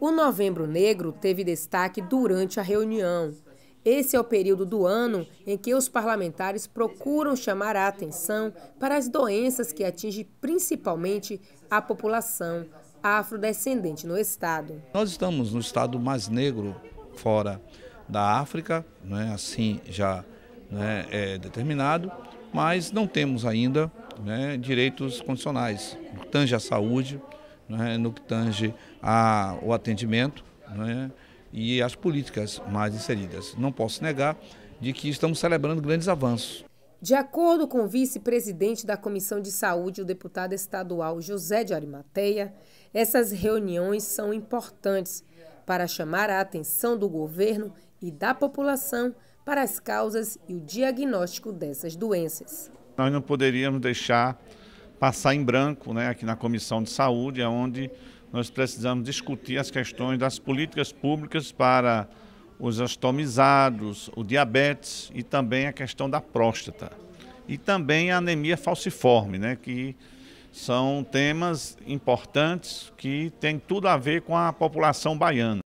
O Novembro Negro teve destaque durante a reunião. Esse é o período do ano em que os parlamentares procuram chamar a atenção para as doenças que atingem principalmente a população afrodescendente no estado. Nós estamos no estado mais negro fora da África, é assim já né, é determinado, mas não temos ainda né, direitos condicionais. Tange a saúde, né, no que tange ao atendimento né, e as políticas mais inseridas. Não posso negar de que estamos celebrando grandes avanços. De acordo com o vice-presidente da Comissão de Saúde, o deputado estadual José de Arimateia, essas reuniões são importantes para chamar a atenção do governo e da população para as causas e o diagnóstico dessas doenças. Nós não poderíamos deixar passar em branco né, aqui na Comissão de Saúde, é onde nós precisamos discutir as questões das políticas públicas para os astomizados, o diabetes e também a questão da próstata. E também a anemia falciforme, né, que são temas importantes que têm tudo a ver com a população baiana.